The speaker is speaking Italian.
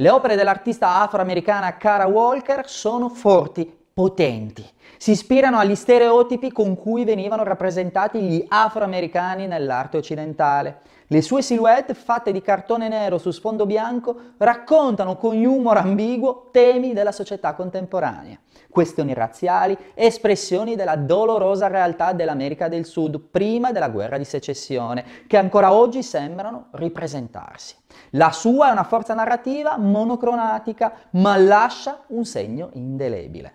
Le opere dell'artista afroamericana Cara Walker sono forti, potenti. Si ispirano agli stereotipi con cui venivano rappresentati gli afroamericani nell'arte occidentale. Le sue silhouette, fatte di cartone nero su sfondo bianco, raccontano con humor ambiguo temi della società contemporanea, questioni razziali, espressioni della dolorosa realtà dell'America del Sud prima della guerra di secessione, che ancora oggi sembrano ripresentarsi. La sua è una forza narrativa monocronatica, ma lascia un segno indelebile.